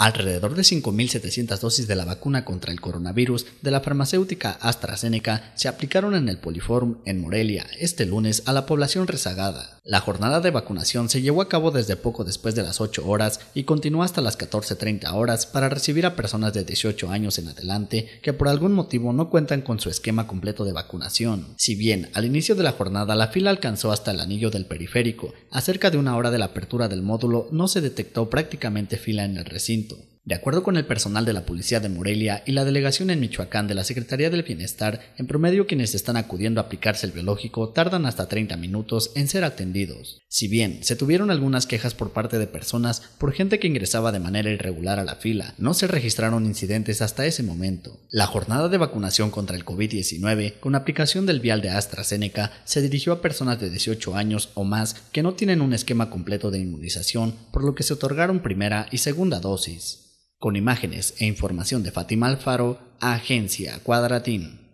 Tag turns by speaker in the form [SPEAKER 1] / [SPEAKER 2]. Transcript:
[SPEAKER 1] Alrededor de 5.700 dosis de la vacuna contra el coronavirus de la farmacéutica AstraZeneca se aplicaron en el Poliform en Morelia este lunes a la población rezagada. La jornada de vacunación se llevó a cabo desde poco después de las 8 horas y continuó hasta las 14.30 horas para recibir a personas de 18 años en adelante que por algún motivo no cuentan con su esquema completo de vacunación. Si bien al inicio de la jornada la fila alcanzó hasta el anillo del periférico, a cerca de una hora de la apertura del módulo no se detectó prácticamente fila en el recinto de acuerdo con el personal de la Policía de Morelia y la delegación en Michoacán de la Secretaría del Bienestar, en promedio quienes están acudiendo a aplicarse el biológico tardan hasta 30 minutos en ser atendidos. Si bien se tuvieron algunas quejas por parte de personas por gente que ingresaba de manera irregular a la fila, no se registraron incidentes hasta ese momento. La jornada de vacunación contra el COVID-19 con aplicación del vial de AstraZeneca se dirigió a personas de 18 años o más que no tienen un esquema completo de inmunización, por lo que se otorgaron primera y segunda dosis. Con imágenes e información de Fátima Alfaro, Agencia Cuadratín.